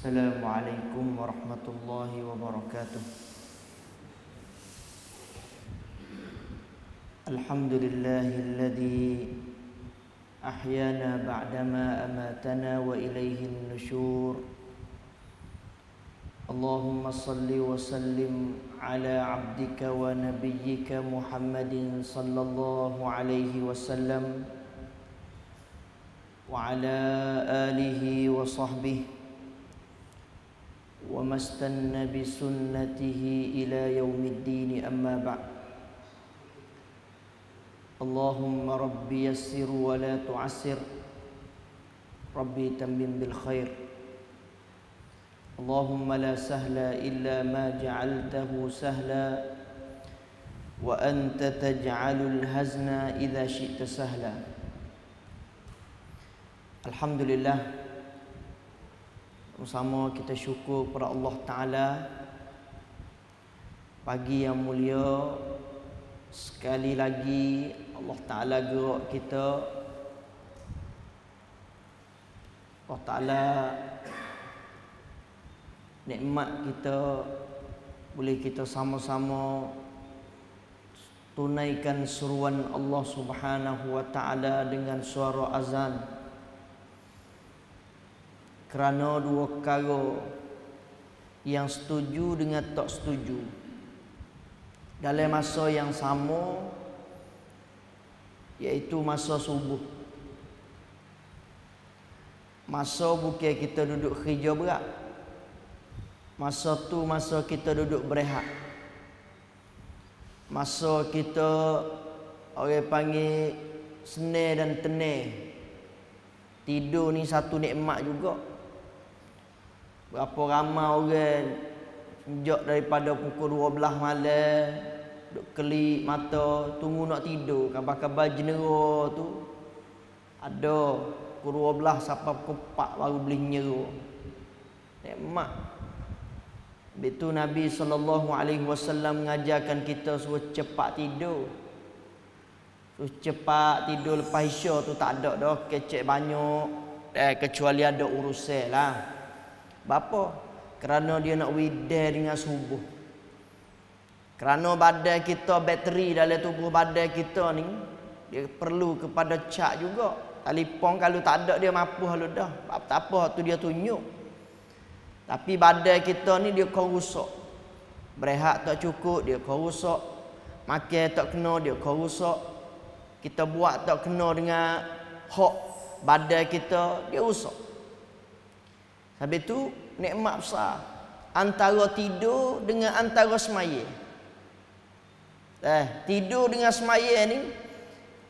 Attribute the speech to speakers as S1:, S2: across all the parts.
S1: السلام عليكم ورحمة الله وبركاته الحمد لله الذي أحيانا بعدما أماتنا وإليه النشور اللهم صل وسلم على عبدك ونبيك محمد صلى الله عليه وسلم وعلى آله وصحبه وما استن بسنته إلى يوم الدين أما بعد اللهم رب يسر ولا تعسر ربي تمم بالخير اللهم لا سهل إلا ما جعلته سهلا وأنت تجعل الهزن إذا شئت سهلا الحمد لله Bersama kita syukur kepada Allah Ta'ala Pagi yang mulia Sekali lagi Allah Ta'ala gerak kita Allah Ta'ala Nikmat kita Boleh kita sama-sama Tunaikan seruan Allah Subhanahu Wa Ta'ala Dengan suara azan kerana dua perkara yang setuju dengan tak setuju dalam masa yang sama iaitu masa subuh masa bukan kita duduk kerja berat masa tu masa kita duduk berehat masa kita orang panggil senang dan tenang tidur ni satu nikmat juga Berapa ramai orang Sejak daripada pukul 12 malam Duk kelip mata Tunggu nak tidur Kabar-kabar jenera tu Ada Pukul 12 sampai pukul 4 baru beli nyera Nikmat Habis tu Nabi SAW mengajarkan kita Suruh cepat tidur Suruh cepat tidur lepas isya tu tak ada dah Kecek banyak eh, Kecuali ada urusan lah Bapa? Kerana dia nak widai dengan subuh. Kerana badan kita bateri dalam tubuh badan kita ni dia perlu kepada cak juga. Telefon kalau tak ada dia mampu lalu dah. Tak apa tu dia tunjuk. Tapi badan kita ni dia kau rusak. Berehat tak cukup dia kau rusak. Makan tak kena dia kau rusak. Kita buat tak kena dengan hak badan kita dia rusak. Habis tu nikmat besar antara tidur dengan antara semayang. Eh, tidur dengan semayang ni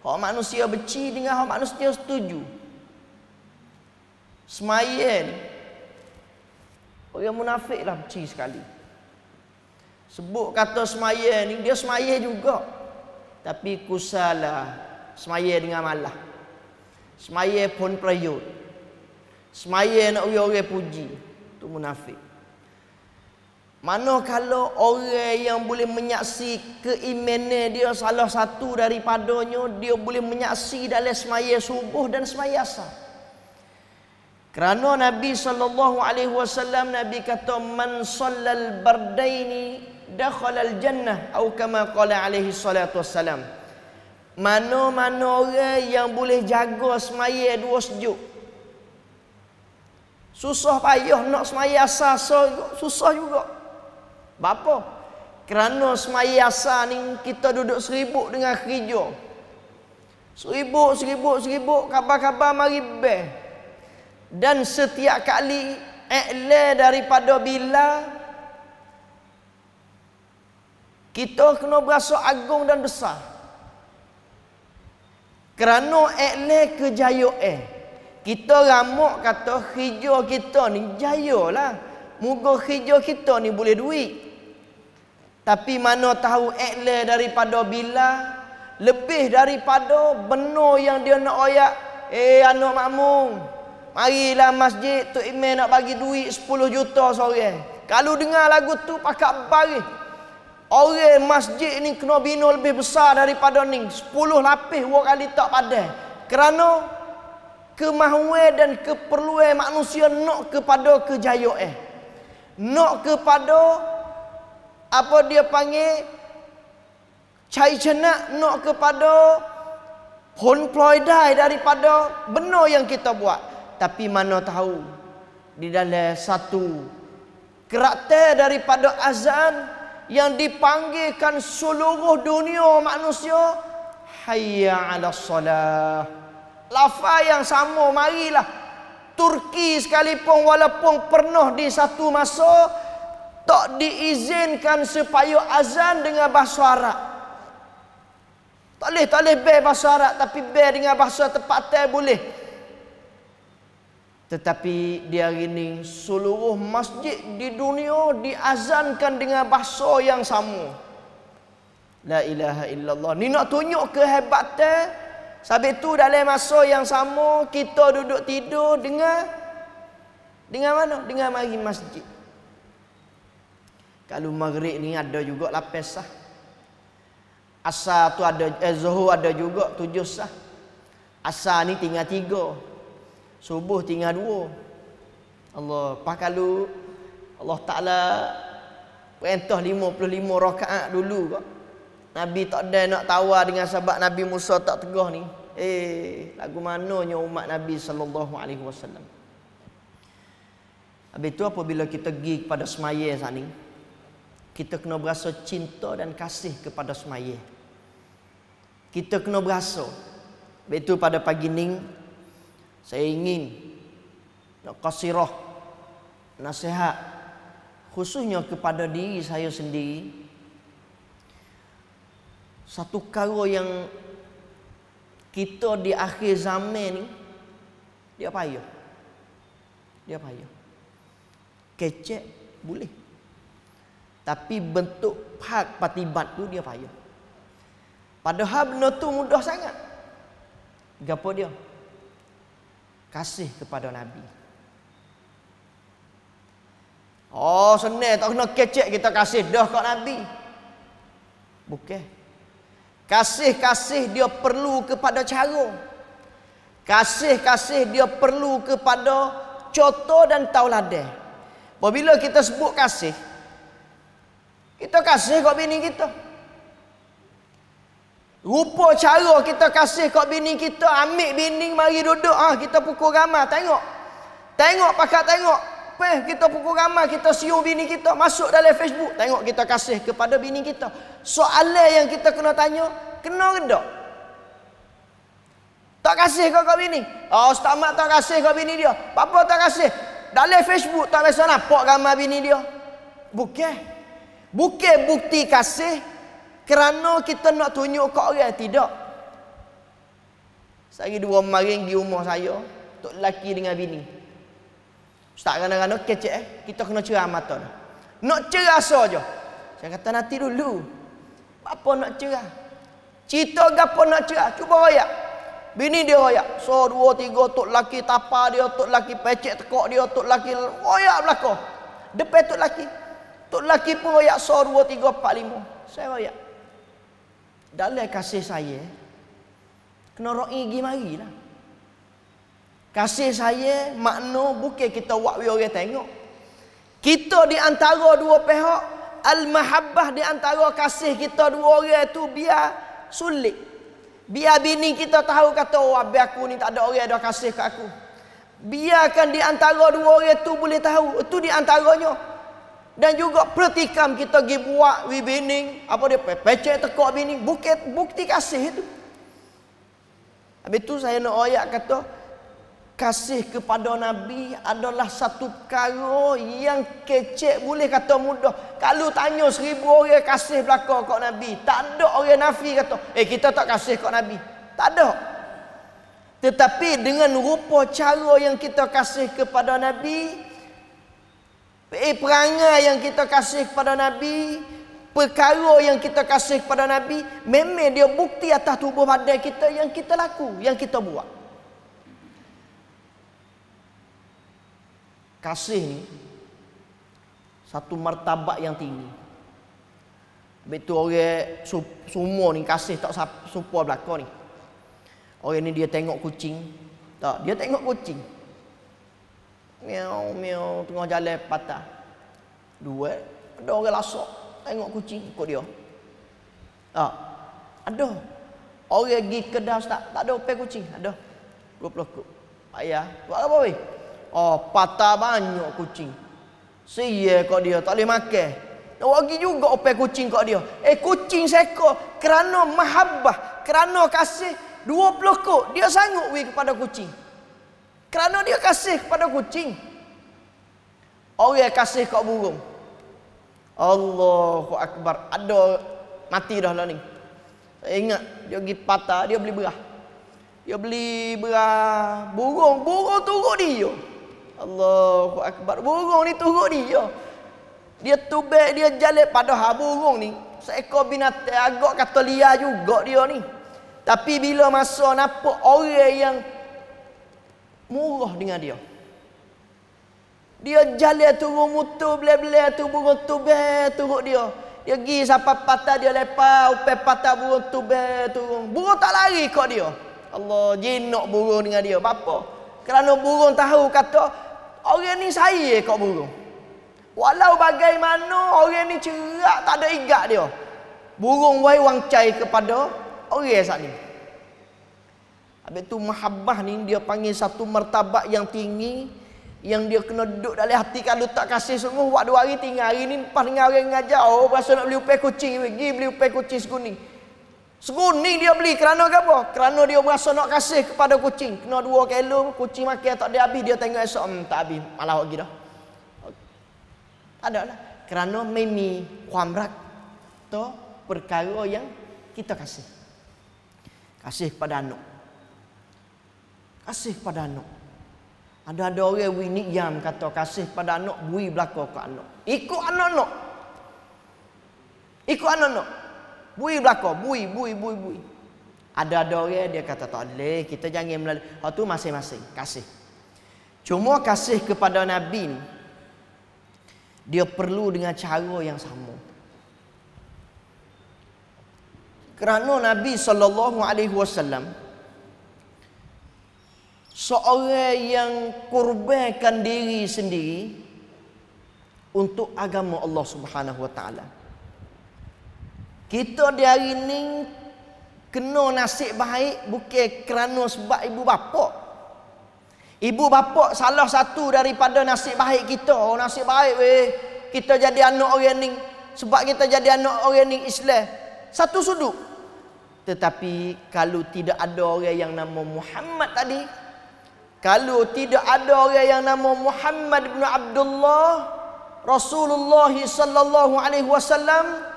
S1: hak manusia beci dengan hak manusia setuju. Semayang orang munafik lah beci sekali. Sebut kata semayang ni dia semayang juga. Tapi kusalah semayang dengan malah. Semayang pun periuk. Semaya nak uyo orang puji tu munafik. Mana kalau orang yang boleh menyaksi keimanan dia salah satu daripadanya dia boleh menyaksi dalam semaya subuh dan semaya asar. Kerana Nabi saw. Nabi kata man sallal bardaini al jannah atau kama qala alaihi salatu wasallam. Mana-mana orang yang boleh jaga semaya dua sejuk Susah payah nak semai asar juga. Susah juga. Bapa? Kerana semai asar ni kita duduk seribu dengan kerja. Seribu seribu seribu Khabar-khabar mari ber. Dan setiap kali ikhle daripada bila kita kena berasa agung dan besar. Kerana ikhle kejayaan. Kita ramak kata hijau kita ni jaya lah. Moga hijau kita ni boleh duit. Tapi mana tahu ekle daripada bila lebih daripada benar yang dia nak oyak. Eh anak makmum. Marilah masjid tu Imen nak bagi duit 10 juta sore. Kalau dengar lagu tu pakak bari. Orang masjid ni kena bina lebih besar daripada ni. 10 lapis dua kali tak padah. Kerana kemahuan dan keperluan manusia nak kepada kejayaan nak kepada apa dia panggil cai cena nak kepada pon dai daripada benar yang kita buat tapi mana tahu di dalam satu karakter daripada azan yang dipanggilkan seluruh dunia manusia hayya ala salah lafa yang sama marilah Turki sekalipun walaupun pernah di satu masa tak diizinkan supaya azan dengan bahasa Arab tak boleh, tak boleh ber bahasa Arab tapi ber dengan bahasa tempatan boleh tetapi di hari ini seluruh masjid di dunia diazankan dengan bahasa yang sama La ilaha illallah Ni nak tunjuk kehebatan Sabit tu dalam masa yang sama kita duduk tidur dengar dengan mana? Dengan mari masjid. Kalau maghrib ni ada juga lapis sah. Asar tu ada, eh, zuhur ada juga tujuh sah. Asa ni tinggal tiga. Subuh tinggal dua. Allah, pas kalau Allah Ta'ala perintah lima puluh lima rakaat dulu kok. Nabi tak ada nak tawa dengan sahabat Nabi Musa tak tegah ni. Eh, lagu mananya umat Nabi sallallahu alaihi wasallam. Habis tu apabila kita pergi kepada semaya saat kita kena berasa cinta dan kasih kepada semaya. Kita kena berasa. Habis tu pada pagi ni, saya ingin nak kasih roh, nasihat, khususnya kepada diri saya sendiri, satu kara yang kita di akhir zaman ni dia apa ya? Dia apa ya? Kecek boleh. Tapi bentuk hak patibat tu dia apa ya? Padahal benda tu mudah sangat. Gapo dia? Kasih kepada Nabi. Oh, senang tak kena kecek kita kasih dah kat Nabi. Bukan. Okay. Kasih-kasih dia perlu kepada cara. Kasih-kasih dia perlu kepada contoh dan tauladan. bila kita sebut kasih, kita kasih kat bini kita. Rupa cara kita kasih kat bini kita, ambil bini mari duduk ah kita pukul ramah tengok. Tengok pakat tengok apa kita pukul ramai kita siu bini kita masuk dalam Facebook tengok kita kasih kepada bini kita soalan yang kita kena tanya kena ke tak tak kasih kau kau bini oh ustaz mak tak kasih kau bini dia apa tak kasih dalam Facebook tak biasa nampak ramai bini dia bukan bukan bukti kasih kerana kita nak tunjuk kau orang tidak saya dua maring di rumah saya untuk lelaki dengan bini Ustaz kena-kena kecek eh. Kita kena cerah mata dah. Nak cerah so je. Saya kata nanti dulu. Apa nak cerah? Cita apa nak cerah? Cuba royak. Bini dia royak. So dua tiga tok laki tapa dia, tok laki pecek tekok dia, tok laki royak belako. Depan tok laki. Tok laki pun royak so dua tiga empat lima. Saya royak. Dalam kasih saya. Kena roi gi marilah. Kasih saya makna bukan kita buat biar orang tengok. Kita di antara dua pihak al-mahabbah di antara kasih kita dua orang itu biar sulit. Biar bini kita tahu kata oh, biar aku ni tak ada orang ada kasih kat aku. Biarkan di antara dua orang itu boleh tahu. Itu di antaranya. Dan juga pertikam kita pergi buat we bini. Apa dia? Pe Pecek tekok bini. Bukit, bukti kasih itu. Habis itu saya nak ayat kata kasih kepada Nabi adalah satu perkara yang kecek boleh kata mudah. Kalau tanya seribu orang kasih belaka kat Nabi, tak ada orang nafi kata, eh kita tak kasih kat Nabi. Tak ada. Tetapi dengan rupa cara yang kita kasih kepada Nabi, eh, perangai yang kita kasih kepada Nabi, perkara yang kita kasih kepada Nabi, memang dia bukti atas tubuh badan kita yang kita laku, yang kita buat. kasih ni satu martabak yang tinggi. Betul orang semua ni kasih tak serupa belaka ni. Orang ni dia tengok kucing. Tak, dia tengok kucing. Miau miau tengah jalan patah. Dua, ada orang lasak tengok kucing ikut dia. Tak. Ada. Orang pergi kedai tak tak ada pe kucing, ada. 20 kok. Ayah, buat apa weh? Oh, patah banyak kucing. Siye kok dia, tak boleh makan. Awak pergi juga opel kucing kok dia. Eh, kucing seekor kerana mahabbah, kerana kasih dua 20 kok dia sanggup wi kepada kucing. Kerana dia kasih kepada kucing. Oh ya kasih kok burung. Allahu akbar. Ada mati dah lah ni. ingat dia pergi patah, dia beli berah. Dia beli berah burung. Burung turut dia. Allahu akbar. Burung ni turun ni. Ya. Dia tubek dia jalan pada ha burung ni. Seekor binatang agak kata liar juga dia ni. Tapi bila masa nampak orang yang murah dengan dia. Dia jalan turun mutu bela-bela tu burung tubek turun dia. Dia pergi sampai patah dia lepas upai patah burung tu turun. Burung tak lari kok dia. Allah jinak burung dengan dia. Apa? Kerana burung tahu kata Orang ni saya kau burung. Walau bagaimana orang ni cerak tak ada igat dia. Burung wai wang cai kepada orang sat ni. Habis tu mahabbah ni dia panggil satu martabat yang tinggi yang dia kena duduk dalam hati kalau tak kasih semua buat dua hari tinggal hari ni pas dengar orang ngajar oh rasa nak beli upai kucing pergi beli upai kucing sekuning Seguni dia beli kerana apa? Kerana dia berasa nak kasih kepada kucing. Kena dua kelum, kucing makan tak dia habis, dia tengok esok, hmm, tak habis, malah lagi dah. Ada lah. Kerana memi kuamrak tu perkara yang kita kasih. Kasih kepada anak. Kasih kepada anak. Ada-ada orang winik yang kata kasih kepada anak, bui belakang ke anak. Ikut anak-anak. Ikut anak-anak. Bui belaka, bui, bui, bui, bui. Ada ada orang dia kata tak boleh, kita jangan melalui. Ha tu masing-masing kasih. Cuma kasih kepada Nabi dia perlu dengan cara yang sama. Kerana Nabi sallallahu alaihi wasallam seorang yang kurbankan diri sendiri untuk agama Allah Subhanahu wa taala. Kita di hari ni kena nasib baik bukan kerana sebab ibu bapa. Ibu bapa salah satu daripada nasib baik kita. Oh, nasib baik weh. Kita jadi anak orang ni sebab kita jadi anak orang ni Islam. Satu sudut. Tetapi kalau tidak ada orang yang nama Muhammad tadi, kalau tidak ada orang yang nama Muhammad bin Abdullah Rasulullah sallallahu alaihi wasallam,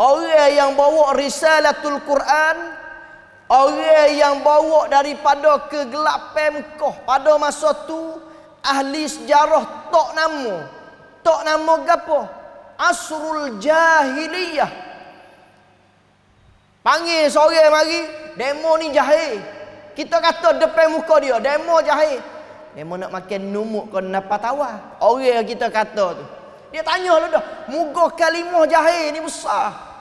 S1: Orang yang bawa risalatul Quran Orang yang bawa daripada kegelapan pemkoh, Pada masa tu Ahli sejarah tak nama Tak nama apa? Asrul Jahiliyah Panggil seorang mari Demo ni jahil Kita kata depan muka dia Demo jahil Demo nak makan numuk kau napa tawa Orang kita kata tu dia tanya lah dah. Mugah kalimah jahil ni besar.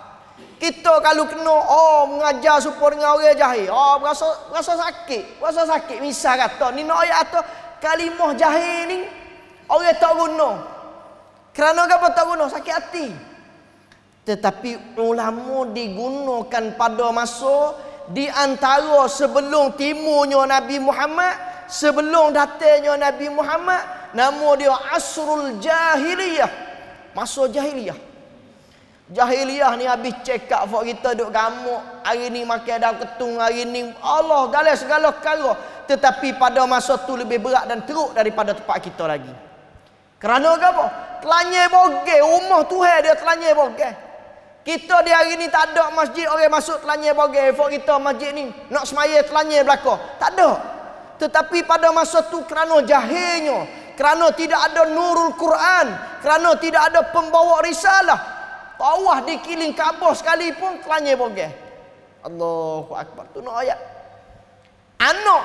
S1: Kita kalau kena oh mengajar supaya dengan orang jahil. Oh berasa, berasa sakit. Berasa sakit. Misal kata ni nak ayat atas kalimah jahil ni. Orang tak guna. Kerana apa tak guna? Sakit hati. Tetapi ulama digunakan pada masa di antara sebelum timurnya Nabi Muhammad, sebelum datangnya Nabi Muhammad, Nama dia Asrul Jahiliyah. Masa Jahiliyah. Jahiliyah ni habis check up for kita duk gamuk. Hari ni makan daun ketung. Hari ni Allah galas segala kala. Tetapi pada masa tu lebih berat dan teruk daripada tempat kita lagi. Kerana apa? Telanyai bogeh. Rumah Tuhan dia telanyai bogeh. Kita di hari ni tak ada masjid orang masuk telanya bagi effort kita masjid ni. Nak semaya telanya belakang. Tak ada. Tetapi pada masa tu kerana jahilnya kerana tidak ada nurul Quran, kerana tidak ada pembawa risalah. Tawah di kiling Kaabah sekalipun kelanye bogeh. Allahu akbar. Tu no ayat. Anak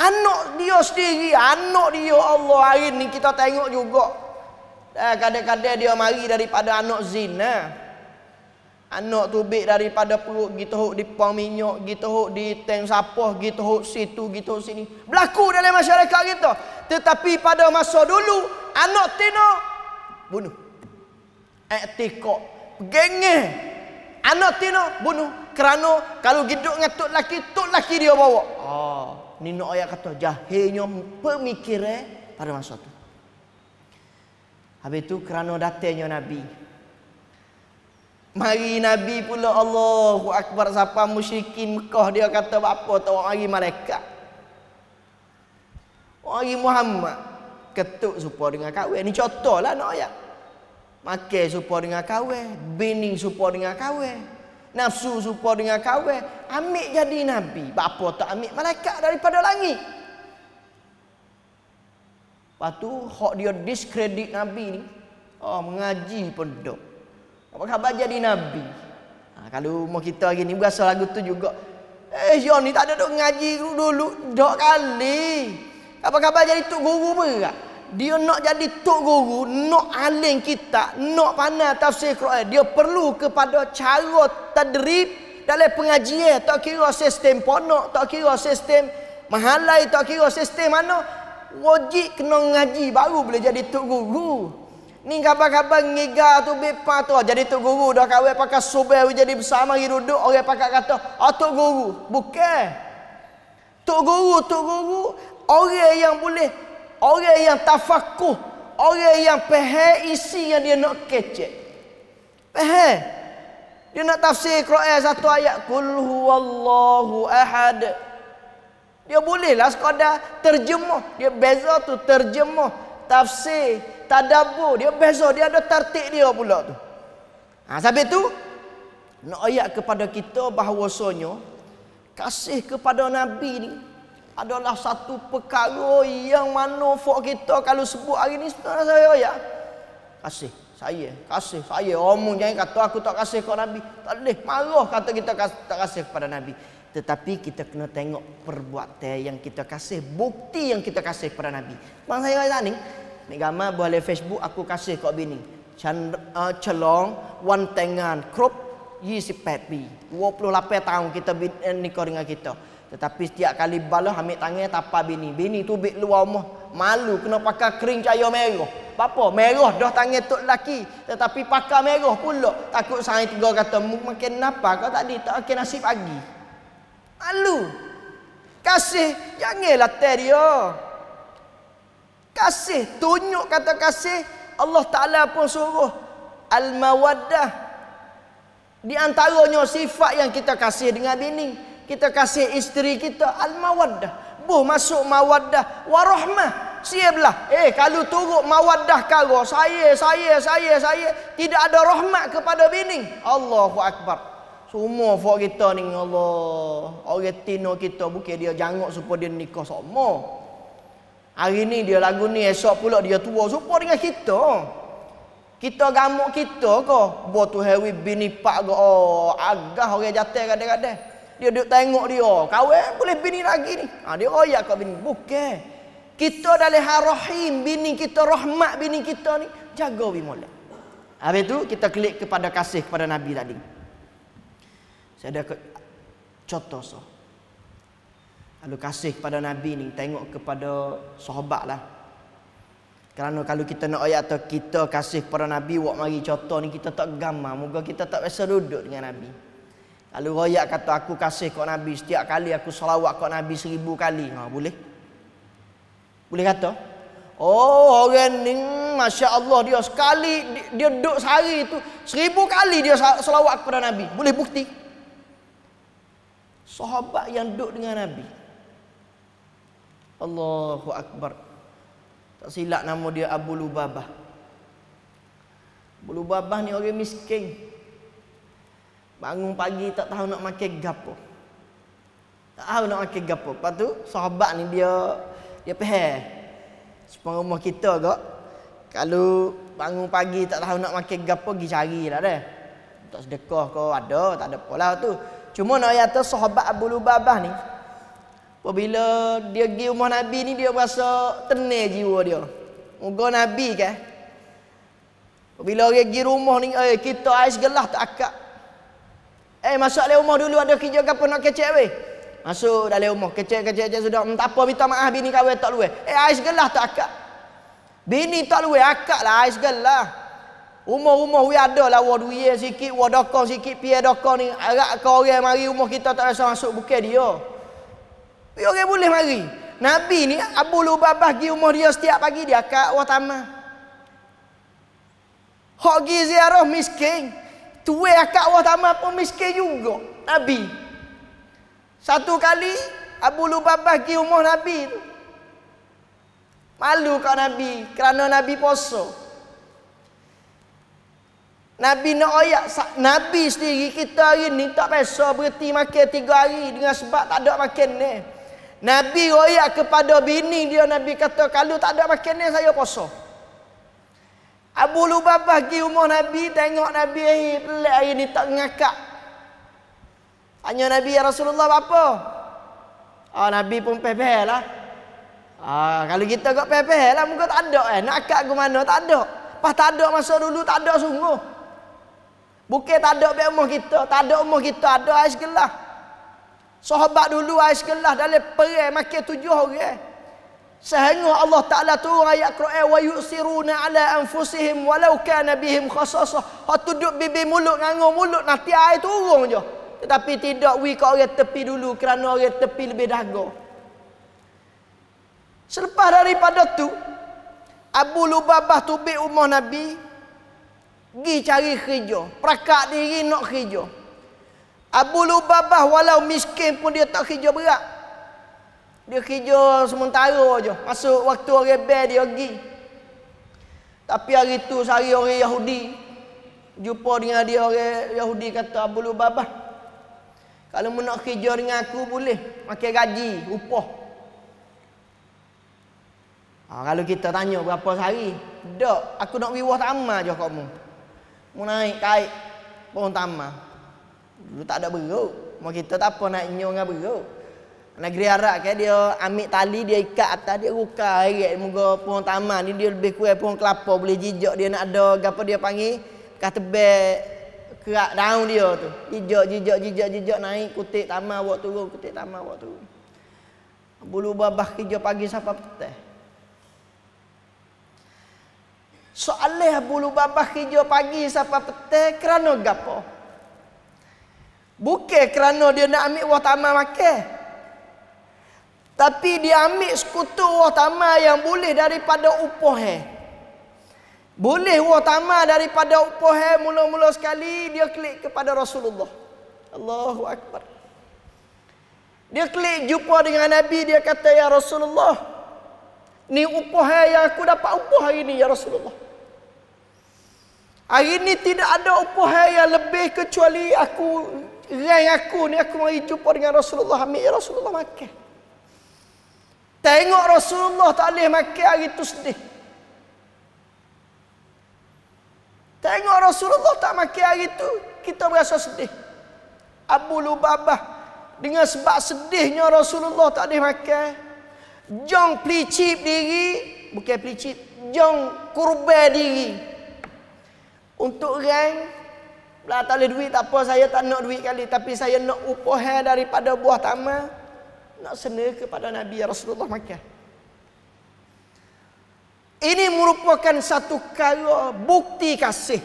S1: anak dia sendiri, anak dia Allah hari ni kita tengok juga. Eh, kadang-kadang dia mari daripada anak zina. Anak tu bik daripada perut gitu hok di pom minyak gitu hok di tang sapah gitu hok situ gitu sini. Berlaku dalam masyarakat kita. Tetapi pada masa dulu anak tino bunuh. Etikok gengge. Anak tino bunuh kerana kalau giduk dengan tok laki tok laki dia bawa. Ah, ni nak ayat kata jahilnya pemikiran pada masa tu. Habis tu kerana datangnya Nabi, Mari Nabi pula Allahu Akbar siapa musyrikin Mekah dia kata apa tahu hari malaikat. Hari Muhammad ketuk serupa dengan kahwin. Ni contohlah nak ayat. Makan serupa dengan kahwin, bini serupa dengan kahwin, nafsu serupa dengan kahwin, ambil jadi nabi. Apa tak ambil malaikat daripada langit? Lepas tu hak dia diskredit nabi ni. Oh mengaji pun tak. Apa khabar jadi Nabi? Ha, kalau umur kita hari ni berasa lagu tu juga. Eh, Jon ni tak ada duk ngaji dulu. Dok kali. Apa khabar jadi tok guru pun Dia nak jadi tok guru, nak alim kita, nak panah tafsir Quran. Dia perlu kepada cara tadrib dalam pengajian. Tak kira sistem ponok, tak kira sistem mahalai, tak kira sistem mana. Wajib kena ngaji baru boleh jadi tok guru. Ni kabar-kabar ngiga tu bepa tu. Ah, jadi tok guru dah kawin pakai sobel jadi bersama gi duduk orang pakai kata, "Ah tok guru, bukan." Tok guru, tok guru, orang yang boleh, orang yang tafakuh, orang yang pehe isi yang dia nak kecek. Pehe. Dia nak tafsir Quran satu ayat kul huwallahu ahad. Dia bolehlah sekadar terjemah. Dia beza tu terjemah tafsir, tadabbur, dia beza, dia ada tertik dia pula tu. Ha, sampai tu nak ayat kepada kita bahawasanya kasih kepada nabi ni adalah satu perkara yang mana fok kita kalau sebut hari ni sebenarnya saya ya kasih saya kasih saya omong jangan kata aku tak kasih kepada nabi tak boleh marah kata kita tak kasih kepada nabi tetapi kita kena tengok perbuatan yang kita kasih, bukti yang kita kasih kepada Nabi. Bang saya kata ni, ni gama boleh Facebook aku kasih kau bini. Chan, eh, celong, wan tengan, krup, yi si pepi. 28 tahun kita bini, eh, nikah dengan kita. Tetapi setiap kali balah ambil tangan tapak bini. Bini tu bik luar rumah. Malu kena pakai kering cahaya merah. Apa? Merah dah tangan tu lelaki. Tetapi pakai merah pula. Takut saya tiga kata. Makin apa kau tadi? Tak makin nasi pagi. Malu. Kasih, janganlah ter dia. Kasih, tunjuk kata kasih. Allah Ta'ala pun suruh. Al-mawaddah. Di antaranya sifat yang kita kasih dengan bini. Kita kasih isteri kita. Al-mawaddah. Buh masuk mawaddah. Warahmah. Siablah. Eh, kalau turut mawaddah kalau Saya, saya, saya, saya. Tidak ada rahmat kepada bini. Allahu Akbar. Allahu Akbar. Semua fok kita ni ya Allah. Orang tino kita bukan dia jangok supaya dia nikah sama. Hari ni dia lagu ni esok pula dia tua supaya dengan kita. Kita gamuk kita ke? Bo tu hewi bini pak ke? Oh, agak orang jatuh kadang-kadang. Dia duduk tengok dia. Kawan boleh bini lagi ni. Ha, dia royak kau bini. Bukan. Kita dalam harahim bini kita, rahmat bini kita ni. Jaga bimola. Habis tu kita klik kepada kasih kepada Nabi tadi. Saya ada contoh so. Lalu kasih kepada Nabi ni Tengok kepada sahabat lah Kerana kalau kita nak ayat atau kita kasih kepada Nabi Wak mari contoh ni kita tak gamah Moga kita tak biasa duduk dengan Nabi Lalu royak kata aku kasih kau Nabi Setiap kali aku salawat kau Nabi seribu kali ha, Boleh? Boleh kata? Oh orang ni Masya Allah dia sekali Dia duduk sehari tu Seribu kali dia salawat kepada Nabi Boleh bukti? Sahabat yang duduk dengan Nabi Allahu Akbar Tak silap nama dia Abu Lubabah Abu Lubabah ni orang miskin Bangun pagi tak tahu nak makan gapo Tak tahu nak makan gapo Lepas tu sahabat ni dia Dia pehel Sepang rumah kita kot Kalau bangun pagi tak tahu nak makan gapo Pergi carilah dah Tak sedekah kau ada Tak ada pola tu Cuma nak kata sahabat Abu Lubabah ni Apabila dia pergi rumah Nabi ni dia rasa tenang jiwa dia Moga Nabi ke Apabila dia pergi rumah ni eh, kita air gelah tak akak Eh masuk dalam rumah dulu ada kerja ke apa nak kecek weh Masuk dalam rumah kecek-kecek sudah Tak apa minta maaf bini kahwin tak luar Eh air gelah tak akak Bini tak luar akak lah air gelah. Umur-umur we ada lah wa duye sikit, wa dokong sikit, pia dokong ni. Arak ke orang mari umur kita tak rasa masuk bukan dia. Tapi orang boleh mari. Nabi ni Abu Lubabah pergi umur dia setiap pagi dia kat wa tamah. Hak gi ziarah miskin. Tuai akak wa tamah pun miskin juga. Nabi. Satu kali Abu Lubabah pergi umur Nabi Malu kat Nabi kerana Nabi poso. Nabi nak ayat Nabi sendiri kita hari ni tak biasa berhenti makan tiga hari dengan sebab tak ada makan ni. Nabi royak kepada bini dia Nabi kata kalau tak ada makan ni saya puasa. Abu Lubabah pergi rumah Nabi tengok Nabi eh pelik hari ni tak ngakak. Tanya Nabi ya Rasulullah apa? Ah oh, Nabi pun pepehlah. Ah oh, kalau kita kok pepehlah muka tak ada eh nak akak ke mana tak ada. Pas tak ada masa dulu tak ada sungguh. Bukan tak ada bek umur kita, tak ada umur kita, ada ais gelah. Sahabat dulu ais gelah dalam perang makan tujuh orang. Sehingga Allah Taala turun ayat Quran wa yusiruna ala anfusihim walau kana bihim khassasah. Ha tuduk bibi mulut ngangu mulut nanti air turun je. Tetapi tidak wi kau orang tepi dulu kerana orang tepi lebih dahaga. Selepas daripada tu Abu Lubabah tubik umur Nabi Gi cari kerja. Perakak diri nak kerja. Abu Lubabah walau miskin pun dia tak kerja berat. Dia kerja sementara aja. Masuk waktu orang rebel dia pergi. Tapi hari tu sehari orang Yahudi jumpa dengan dia orang Yahudi kata Abu Lubabah. Kalau mu nak kerja dengan aku boleh, makan gaji, upah. Ha, kalau kita tanya berapa sehari? Tak, aku nak wiwah tamat je kamu. Mau naik kai, pohon tamah. Lu tak ada beruk. Mau kita tak apa nak nyong dengan beruk. Negeri Arab kan dia ambil tali dia ikat atas dia buka air muka pohon tamah ni dia lebih kuat pohon kelapa boleh jijak dia nak ada apa dia panggil kat kerak daun dia tu. Jijak jijak jijak jijak naik kutik tamah waktu turun kutik tamah waktu. turun. Bulu babah hijau pagi sampai petang. Soalnya bulu babah hijau pagi siapa petai kerana gapo? Bukan kerana dia nak ambil wah tamah makan. Tapi dia ambil sekutu wah tamah yang boleh daripada upoh upah. Boleh wah tamah daripada upah mula-mula sekali dia klik kepada Rasulullah. Allahu Akbar. Dia klik jumpa dengan Nabi dia kata ya Rasulullah. Ni upoh upah yang aku dapat upoh hari ini ya Rasulullah. Hari ni tidak ada upah yang lebih kecuali aku Rai aku ni aku mari jumpa dengan Rasulullah Ambil ya Rasulullah makan Tengok Rasulullah tak boleh makan hari tu sedih Tengok Rasulullah tak makan hari tu Kita berasa sedih Abu Lubabah Dengan sebab sedihnya Rasulullah tak boleh makan Jom pelicip diri Bukan pelicip Jom kurban diri untuk orang lah tak boleh duit tak apa saya tak nak duit kali tapi saya nak upah daripada buah tama, nak sena kepada Nabi Rasulullah makan. Ini merupakan satu kala bukti kasih.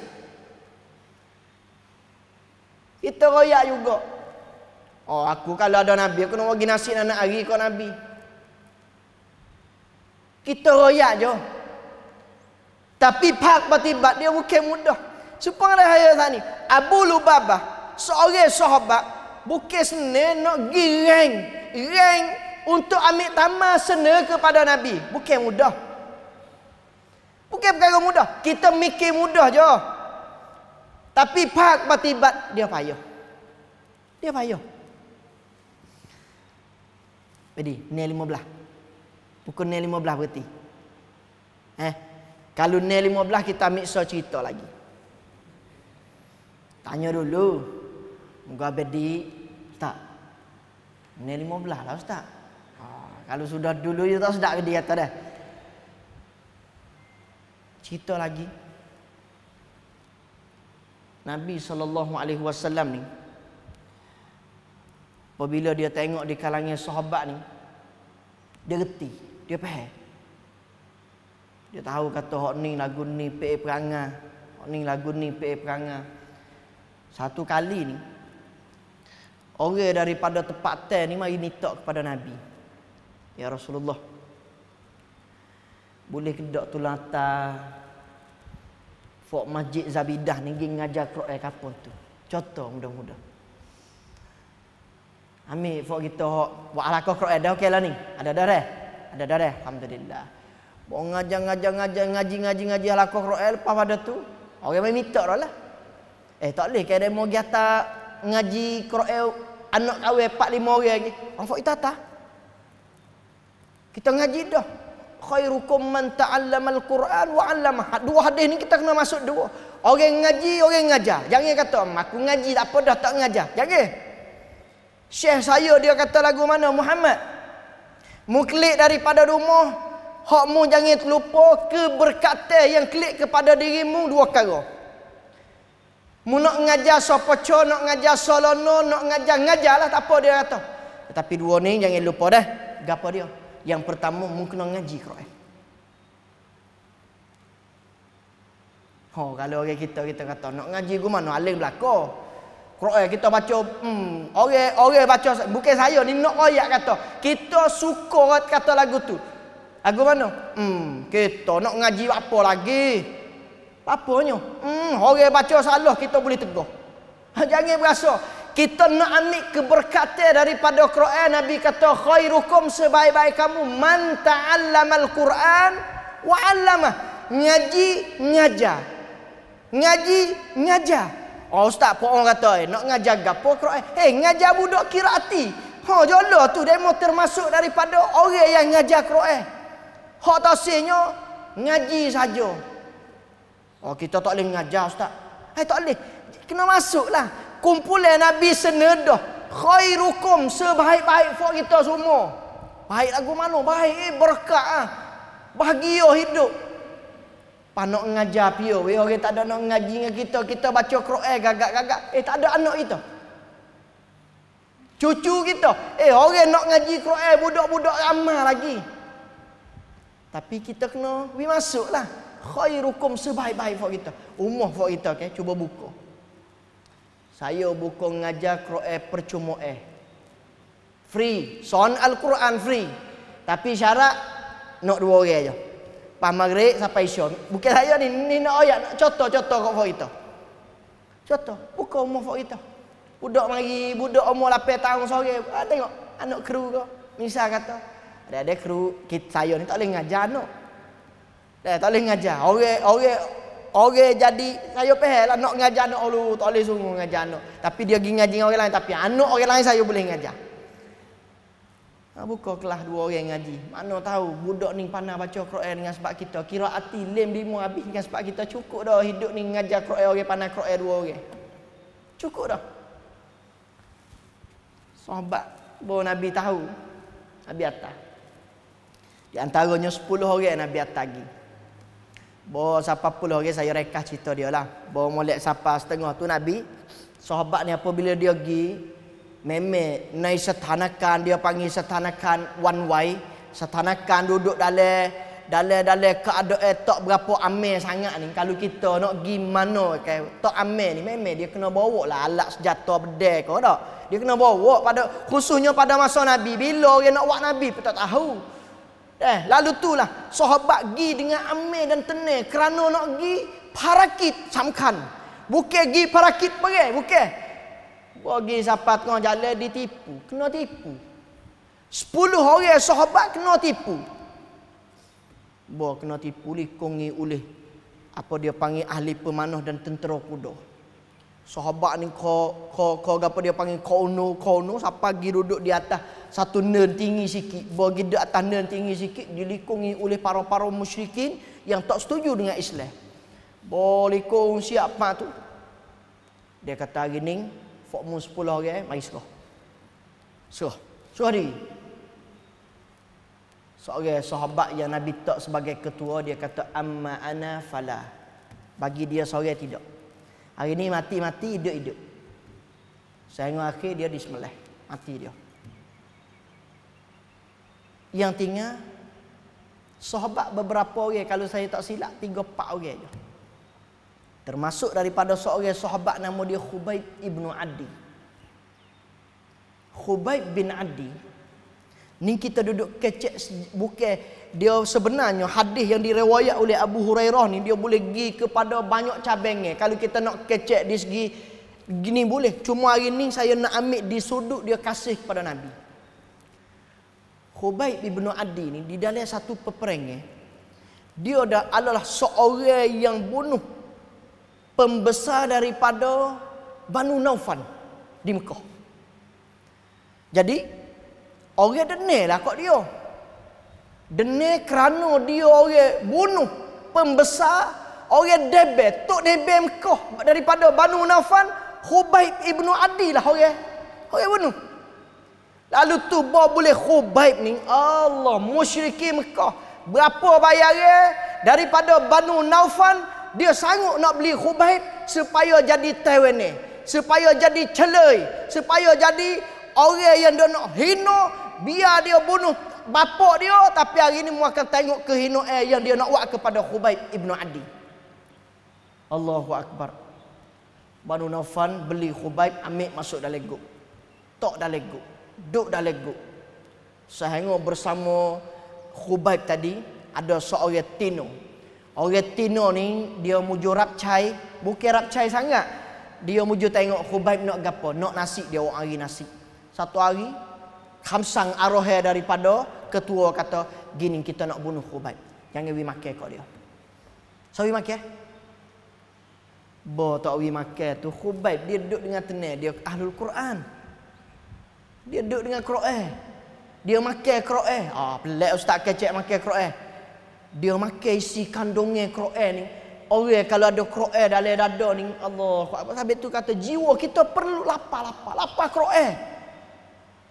S1: Kita royak juga. Oh aku kalau ada Nabi aku nak bagi nasi anak hari kau Nabi. Kita royak je. Tapi pak batibat dia bukan mudah. Supang dah saya tadi. Abu Lubabah. Seorang sahabat. Bukan senang nak gireng. Gireng untuk ambil tama senang kepada Nabi. Bukan mudah. Bukan perkara mudah. Kita mikir mudah je. Tapi pak batibat dia payah. Dia payah. Jadi, ni lima belah. Pukul ni lima berarti. Eh? Kalau ni lima belas kita miksa cerita lagi Tanya dulu Moga berdi tak? Ni lima belas lah Ustaz ha, Kalau sudah dulu ya tak sedap berdi kata dah Cerita lagi Nabi SAW ni Apabila dia tengok di kalangan sahabat ni Dia reti Dia faham dia tahu kata hok ni lagu ni PA perangai. Hok ni lagu ni PA perangai. Satu kali ni orang daripada tempat ter ni mari minta kepada Nabi. Ya Rasulullah. Boleh kedok tulang atas Fok Masjid Zabidah ni pergi ngajar Quran eh, kapun tu. Contoh mudah-mudah. Amin, fok kita hok buat alaqah Quran eh? dah okeylah ni. Ada darah. Eh? Ada darah alhamdulillah. Bawa ngajar, ngajar, ngajar, ngaji, ngaji, ngaji halakoh Quran lepas pada tu. Orang main minta dah lah. Eh tak boleh kira mau pergi atas ngaji Quran anak kawai 4 lima orang lagi. Orang fok itata. Kita ngaji dah. Khairukum man ta'allama al-Quran wa 'allamah. Ha, dua hadis ni kita kena masuk dua. Orang ngaji, orang ngajar. Jangan kata aku ngaji tak apa dah tak ngajar. Jangan. Syekh saya dia kata lagu mana Muhammad? Muklid daripada rumah Hakmu jangan terlupa keberkatan yang klik kepada dirimu dua kali. Mu nak ngajar siapa co, nak ngajar solono, nak ngajar, ngajarlah tak apa dia kata. Tetapi dua ni jangan lupa dah. Gapa dia? Yang pertama mu kena ngaji Quran. Oh, kalau orang kita kita kata nak ngaji gua mana alim belaka. Quran kita baca hmm, orang orang baca bukan saya ni nak ayat kata kita suka kata lagu tu. Aku mana? Hmm, kita nak ngaji apa lagi? Apa Apanya? Hmm, orang baca salah kita boleh tegur. Jangan berasa. Kita nak ambil keberkatan daripada Quran. Nabi kata, khairukum sebaik-baik kamu. Man ta'allam al-Quran wa'allama. Ngaji, ngaja, Ngaji, ngaja. Oh, Ustaz, pun orang kata, eh, nak ngajar gapo Quran? Eh, hey, ngajar budak kirati. Oh, ha, jolah tu, dia mau termasuk daripada orang yang ngajar Quran. Hak tasihnya ngaji saja. Oh kita tak boleh mengajar ustaz. Hai eh, tak boleh. Kena masuklah. Kumpulan Nabi senedah. Khairukum sebaik-baik fok kita semua. Baik lagu mana? Baik eh, berkat ah. Bahagia hidup. Panok ngajar pio, we orang tak ada nak ngaji dengan kita, kita baca Quran gagak-gagak. Eh tak ada anak kita. Cucu kita. Eh orang nak ngaji Quran budak-budak ramai lagi. Tapi kita kena pergi masuk lah. Khairukum sebaik-baik buat kita. Umuh buat kita. Okay? Cuba buka. Saya buka ngajar Quran eh, percuma eh. Free. Son Al-Quran free. Tapi syarat nak dua orang je. Pas maghrib sampai isya. Bukan saya ni, ni nak ayat, nak contoh-contoh kat buat kita. Contoh, buka umur buat kita. Budak lagi budak umur 8 tahun sore. Ah, tengok, anak kru kau. Misal kata, ada ada kru saya ni tak boleh ngajar No. Dah tak boleh ngajar. Orang orang orang jadi saya pehlah nak ngajar no, dulu, tak boleh sungguh ngajar No. Tapi dia pergi ngaji orang lain tapi anak orang lain saya boleh ngajar. Ha, buka kelas dua orang ngaji. Mana tahu budak ni pandai baca Quran dengan sebab kita. Kira hati lem lima habis dengan sebab kita. Cukup dah hidup ni ngajar Quran orang pandai Quran dua orang. Cukup dah. Sahabat bawa Nabi tahu. Nabi atas. Di antaranya 10 orang Nabi Atagi. Bawa siapa puluh orang saya rekah cerita dia lah. Bawa molek siapa setengah tu Nabi. Sahabat ni apa bila dia pergi. Memek naik setanakan. Dia panggil setanakan one way. Setanakan duduk dalam. Dalam-dalam keadaan tak berapa amir sangat ni. Kalau kita nak pergi mana. Okay, tak amir ni memek dia kena bawa lah. Alat senjata bedek kau tak. Dia kena bawa pada khususnya pada masa Nabi. Bila orang nak buat Nabi pun tak tahu. Eh, lalu lah sahabat gi dengan ame dan Tenir kerana nak gi parakit samkan. Bukan gi parakit pergi, bukan. Bagi sahabat tengah jalan ditipu, kena tipu. Sepuluh orang sahabat kena tipu. Bo kena tipu likungi oleh apa dia panggil ahli pemanah dan tentera kuda. Sahabat ni kau kau kau apa dia panggil kono kono siapa pergi duduk di atas satu nen tinggi sikit bagi di atas nen tinggi sikit dilikungi oleh para-para musyrikin yang tak setuju dengan Islam. Boleh kong siapa tu? Dia kata gini, fokmu 10 orang eh, mari suruh. Suruh. Suruh hari. Seorang okay, sahabat yang Nabi tak sebagai ketua dia kata amma ana fala. Bagi dia seorang tidak. Hari ni mati-mati, hidup-hidup. Sehingga akhir dia dismelah. Mati dia. Yang tinggal, sahabat beberapa orang, kalau saya tak silap, tiga, empat orang je. Termasuk daripada seorang sahabat nama dia Khubaib ibnu Adi. Khubaib bin Adi. Ni kita duduk kecek bukan dia sebenarnya hadis yang direwayat oleh Abu Hurairah ni dia boleh pergi kepada banyak cabangnya. Kalau kita nak kecek di segi gini boleh. Cuma hari ni saya nak ambil di sudut dia kasih kepada Nabi. Khubaib bin Adi ni di dalam satu peperangan dia dah adalah seorang yang bunuh pembesar daripada Banu Naufan di Mekah. Jadi orang dengarlah kok dia. Dene kerana dia orang bunuh pembesar orang debe tok debe Mekah daripada Banu Nafan Khubaib ibnu Adi lah orang. Orang bunuh. Lalu tu bawa boleh Khubaib ni Allah musyrikin Mekah berapa bayar bayarnya daripada Banu Naufan dia sanggup nak beli Khubaib supaya jadi tewene supaya jadi celoi supaya jadi orang yang dia nak hina biar dia bunuh bapak dia tapi hari ini mu akan tengok kehinaan yang dia nak buat kepada Khubaib ibnu Adi. Allahu akbar. Banu Nafan beli Khubaib ambil masuk dalam gok. Tok dalam gok. Duk dalam gok. Sehingga bersama Khubaib tadi ada seorang tino. Orang tino ni dia mujur rap cai, bukan rap cai sangat. Dia mujur tengok Khubaib nak gapo, nak nasi dia orang hari nasi. Satu hari Khamsang arohe daripada ketua kata gini kita nak bunuh Khubaib. yang we makan kau dia. So we makan. Bo tak we makan tu Khubaib dia duduk dengan tenang dia ahlul Quran. Dia duduk dengan Quran. Dia makan Quran. Ah oh, pelik ustaz kecek kan makan Quran. Dia makan isi kandungnya Quran ni. Orang kalau ada Quran dalam dada ni Allah. apa sabit tu kata jiwa kita perlu lapar-lapar. Lapar Quran. Lapar, lapar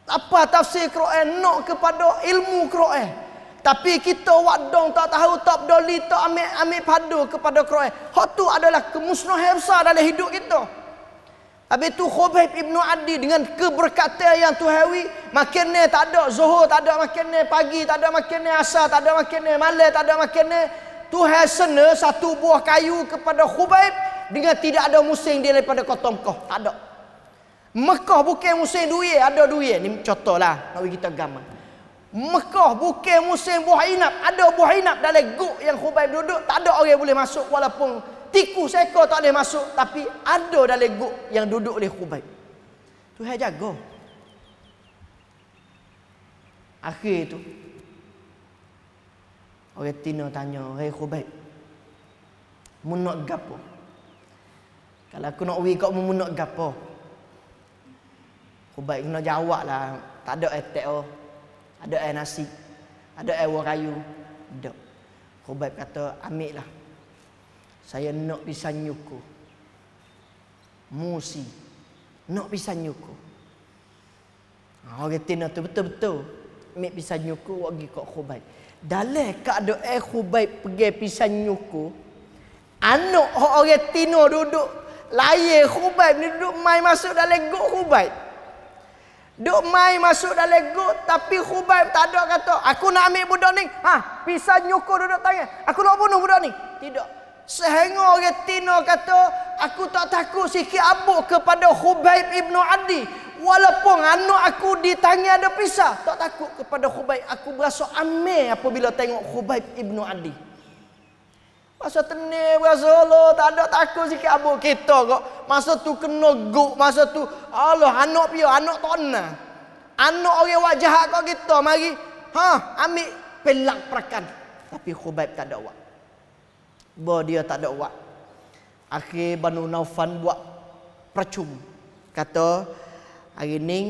S1: apa tafsir Quran nak kepada ilmu Quran tapi kita wadong tak tahu tak peduli tak ambil ambil padu kepada Quran hak tu adalah kemusnahan besar dalam hidup kita Habis tu Khubib ibnu Adi dengan keberkatan yang tu hewi Makin ni tak ada Zuhur tak ada makin ni Pagi tak ada makin ni Asar tak ada makin ni Malay tak ada makin ni Tu hasana satu buah kayu kepada Khubib Dengan tidak ada musim dia daripada kotong kau Tak ada Mekah bukan musim duit, ada duit. Ni contohlah nak bagi kita agama. Mekah bukan musim buah inap, ada buah inap dalam gok yang Khubaib duduk, tak ada orang yang boleh masuk walaupun tikus ekor tak boleh masuk, tapi ada dalam gok yang duduk oleh Khubaib. Tuhan jaga. Akhir itu Orang Tina tanya Hei Khubay Munak gapo Kalau aku nak wikak Munak gapo Khubai kena jawab lah Tak ada air teo oh. Ada air nasi Ada air warayu Tak Khubai kata ambil lah Saya nak pisang nyuku, Musi Nak pisang nyuku. Ha, orang tina tu betul-betul Mek pisang nyuku Wagi kok khubai Dalai kak ada air khubai Pergi pisang nyuku, Anak orang tina duduk Layak khubai ni duduk main masuk dalam gok khubai Duk mai masuk dalam got tapi khubaib tak ada kata aku nak ambil budak ni. Ha, pisah nyukur duduk tangan. Aku nak bunuh budak ni. Tidak. Sehingga orang Tino kata aku tak takut sikit abuk kepada Khubaib ibnu Adi. Walaupun anak aku di tangan ada pisah, tak takut kepada Khubaib. Aku berasa aman apabila tengok Khubaib ibnu Adi. Masa tenir berasa Allah tak ada takut sikit abuk kita kok. Masa tu kena guk, masa tu Allah anak pia, anak tona. Anak orang wak jahat kok kita mari. Ha, ambil pelak perakan. Tapi Khubaib tak ada wak. Bo dia tak ada wak. Akhir Banu Naufan buat percum. Kata hari ni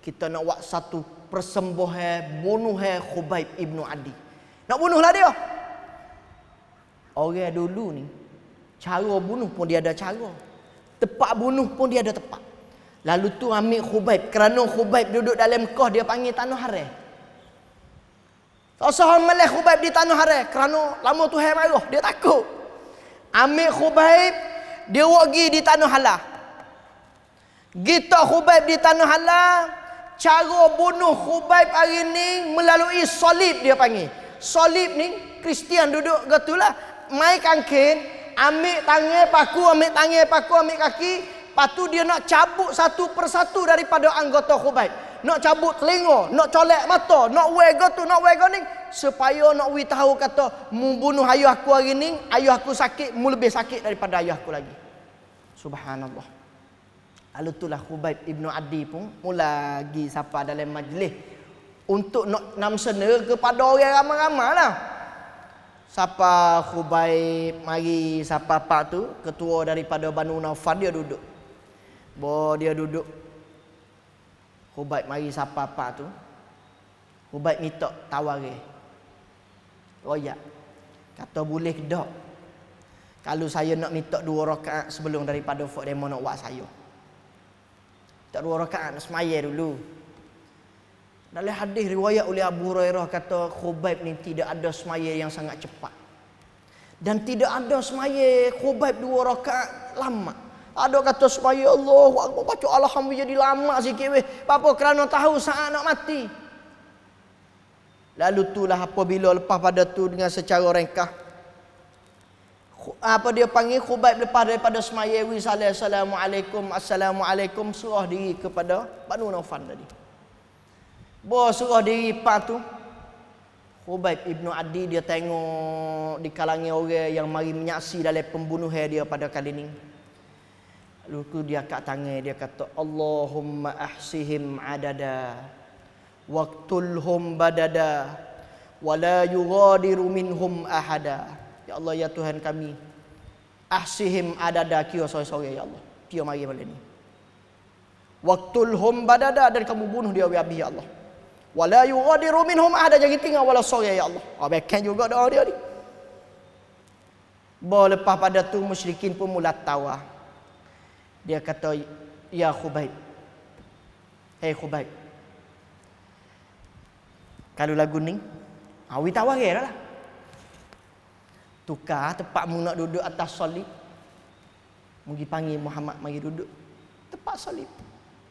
S1: kita nak buat satu persembahan bunuh Khubaib ibnu Adi. Nak bunuhlah dia orang dulu ni cara bunuh pun dia ada cara tepat bunuh pun dia ada tepat lalu tu ambil khubaib kerana khubaib duduk dalam koh dia panggil tanah haram tak usah melih khubaib di tanah haram kerana lama tu hai marah dia takut ambil khubaib dia pergi di tanah halal kita khubaib di tanah halal Cara bunuh khubaib hari ni Melalui solib dia panggil Solib ni Kristian duduk gitulah. lah mai kangkin, ambil tangan paku, ambil tangan paku, ambil kaki, patu dia nak cabut satu persatu daripada anggota khubaib. Nak cabut telinga, nak colek mata, nak wego tu, nak wego ni supaya nak wi tahu kata membunuh ayah aku hari ni, ayah aku sakit, mu lebih sakit daripada ayah aku lagi. Subhanallah. Lalu itulah Khubaib Ibn Adi pun Mula lagi siapa dalam majlis Untuk nak namsena kepada orang ramai-ramai lah. Sapa Khubaib mari sapa pak tu ketua daripada Banu Naufal dia duduk. Bo dia duduk. Khubaib mari sapa pak tu. Khubaib minta tawari. Royak. Kata boleh dak. Kalau saya nak minta dua rakaat sebelum daripada Fort Demo nak buat saya. Tak dua rakaat nak semaya dulu. Dalam hadis riwayat oleh Abu Hurairah kata Khubaib ni tidak ada semaya yang sangat cepat. Dan tidak ada semaya Khubaib dua rakaat lama. Ada kata semaya Allah, aku baca Alhamdulillah jadi lama sikit. Weh. Apa kerana tahu saat nak mati. Lalu itulah apabila lepas pada tu dengan secara rengkah. Apa dia panggil khubaib lepas daripada semaya. Wisalaikum, assalamualaikum, assalamualaikum. Surah diri kepada Banu Naufan tadi. Bos suruh diri pak tu. Khubaib Ibn Adi dia tengok di kalangan orang yang mari menyaksi dalam pembunuhan dia pada kali ini. Lalu tu dia kat tangan dia kata Allahumma ahsihim adada waktulhum badada wala la yughadiru minhum ahada. Ya Allah ya Tuhan kami. Ahsihim adada kio sore-sore ya Allah. Kio mari balik ni. waktulhum badada dan kamu bunuh dia wabi ya Allah wala yughadiru minhum ahada jangan tinggal wala sore ya Allah ah bekan juga doa dia ni Bo lepas pada tu musyrikin pun mula tawa dia kata ya khubaib hei khubaib kalau lagu ni awi tawa ke lah tukar tempat mu nak duduk atas solib mugi panggil Muhammad mari duduk tempat solib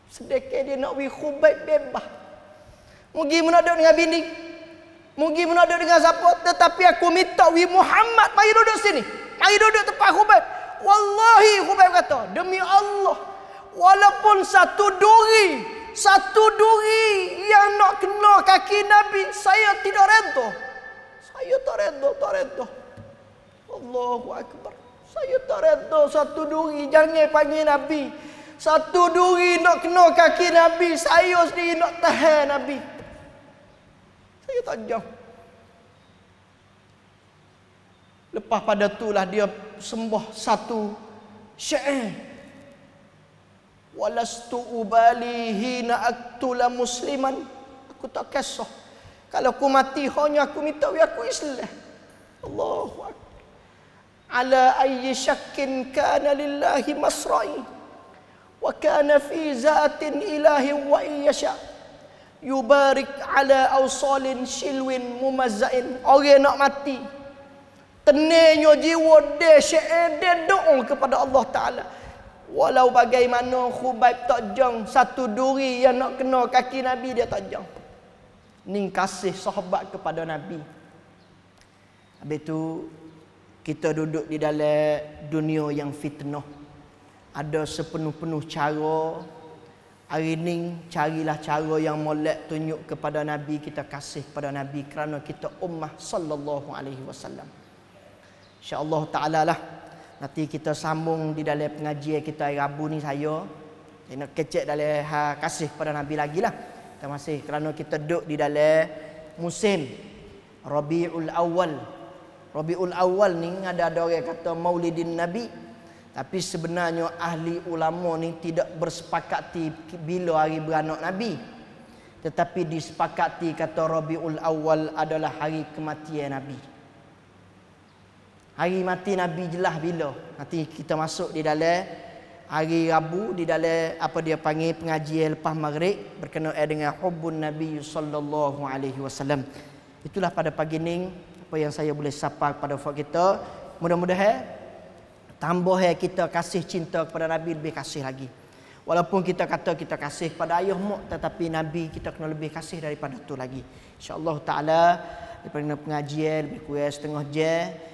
S1: sedekah dia nak wi khubaib bebas Mugi menaduk dengan bini. Mugi menaduk dengan siapa. Tetapi aku minta wi Muhammad mari duduk sini. Mari duduk tempat Khubaib. Wallahi Khubaib kata. Demi Allah. Walaupun satu duri. Satu duri yang nak kena kaki Nabi. Saya tidak redha. Saya tak redha, tak redha. Allahu Akbar. Saya tak redha satu duri. Jangan panggil Nabi. Satu duri nak kena kaki Nabi. Saya sendiri nak tahan Nabi. Nabi. Saya tak jauh. Lepas pada itulah dia sembah satu syair. Walastu ubali hina aktula musliman. Aku tak kisah. Kalau aku mati hanya aku minta wi aku Islam. Allahu Ala ayyi syakkin kana lillahi masra'i wa kana fi zatin ilahi wa iyasha' yubarik ala awsalin silwin mumazzain orang nak mati tenenyo jiwa de syede doa kepada Allah taala walau bagaimana khubaib tak jang satu duri yang nak kena kaki nabi dia tak jang ning kasih sahabat kepada nabi habis tu kita duduk di dalam dunia yang fitnah ada sepenuh-penuh cara Hari ini carilah cara yang molek tunjuk kepada Nabi kita kasih kepada Nabi kerana kita ummah sallallahu alaihi wasallam. Insya-Allah taala lah nanti kita sambung di dalam pengajian kita hari Rabu ni saya kena kecek dalam ha, kasih kepada Nabi lagi lah. Kita masih kerana kita duduk di dalam musim Rabiul Awal. Rabiul Awal ni ada ada orang kata Maulidin Nabi, tapi sebenarnya ahli ulama ni tidak bersepakati bila hari beranak Nabi. Tetapi disepakati kata Rabiul Awal adalah hari kematian Nabi. Hari mati Nabi jelah bila. Nanti kita masuk di dalam hari Rabu di dalam apa dia panggil pengajian lepas maghrib berkenaan dengan hubbun Nabi sallallahu alaihi wasallam. Itulah pada pagi ini apa yang saya boleh sapa kepada folk kita. Mudah-mudahan Tambah yang kita kasih cinta kepada Nabi lebih kasih lagi. Walaupun kita kata kita kasih kepada ayah mak tetapi Nabi kita kena lebih kasih daripada tu lagi. Insya Allah Ta'ala daripada pengajian lebih kurang setengah je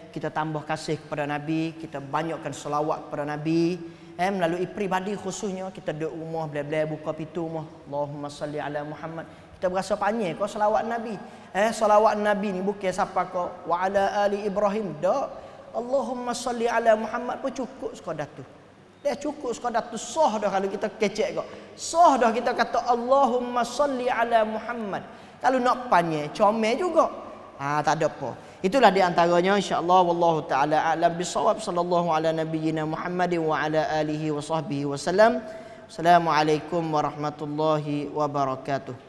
S1: kita tambah kasih kepada Nabi, kita banyakkan selawat kepada Nabi. Eh, melalui peribadi khususnya kita duduk rumah bila-bila buka pintu rumah. Allahumma salli ala Muhammad. Kita berasa panjang kau selawat Nabi. Eh selawat Nabi ni bukan siapa kau wa ala ali Ibrahim. Dak. Allahumma salli ala Muhammad pun cukup sekadar tu. dia cukup sekadar tu sah dah kalau kita kecek kok. Sah dah kita kata Allahumma salli ala Muhammad. Kalau nak panye, comel juga. Ha tak ada apa. Itulah di antaranya insya-Allah wallahu taala a'lam bisawab sallallahu ala nabiyyina Muhammadin wa ala alihi wa sahbihi wasallam. Assalamualaikum warahmatullahi wabarakatuh.